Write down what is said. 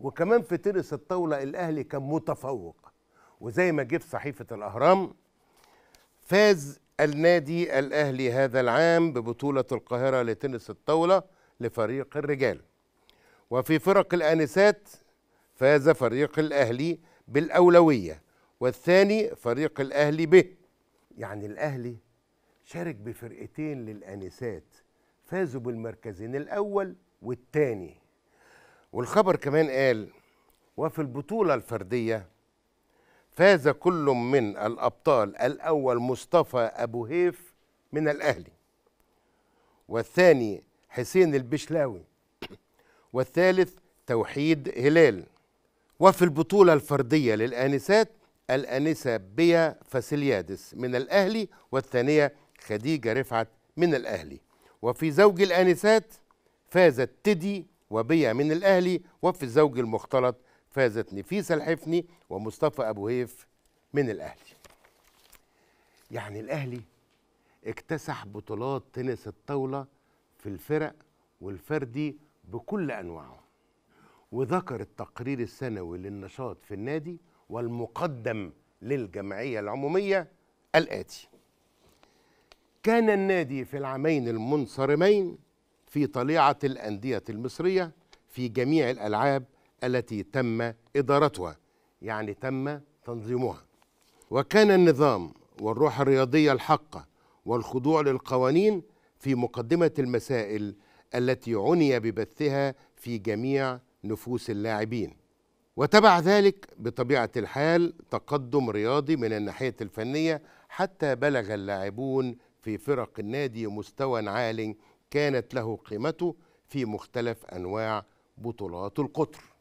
وكمان في تنس الطاولة الأهلي كان متفوق وزي ما جه في صحيفة الأهرام فاز النادي الأهلي هذا العام ببطولة القاهرة لتنس الطاولة لفريق الرجال وفي فرق الآنسات فاز فريق الأهلي بالأولوية والثاني فريق الأهلي به يعني الأهلي شارك بفرقتين للآنسات فازوا بالمركزين الأول والثاني والخبر كمان قال وفي البطولة الفردية فاز كل من الأبطال الأول مصطفى أبو هيف من الأهلي والثاني حسين البشلاوي والثالث توحيد هلال وفي البطولة الفردية للآنسات الآنسة بيا فاسيليادس من الأهلي والثانية خديجة رفعت من الأهلي وفي زوج الآنسات فازت تدي وبيع من الأهلي وفي الزوج المختلط فازت نفيسة الحفني ومصطفى أبو هيف من الأهلي يعني الأهلي اكتسح بطولات تنس الطاولة في الفرق والفردي بكل أنواعه وذكر التقرير السنوي للنشاط في النادي والمقدم للجمعية العمومية الآتي كان النادي في العامين المنصرمين في طليعة الأندية المصرية في جميع الألعاب التي تم إدارتها يعني تم تنظيمها وكان النظام والروح الرياضية الحقة والخضوع للقوانين في مقدمة المسائل التي عني ببثها في جميع نفوس اللاعبين وتبع ذلك بطبيعة الحال تقدم رياضي من الناحية الفنية حتى بلغ اللاعبون في فرق النادي مستوى عال كانت له قيمته في مختلف أنواع بطولات القطر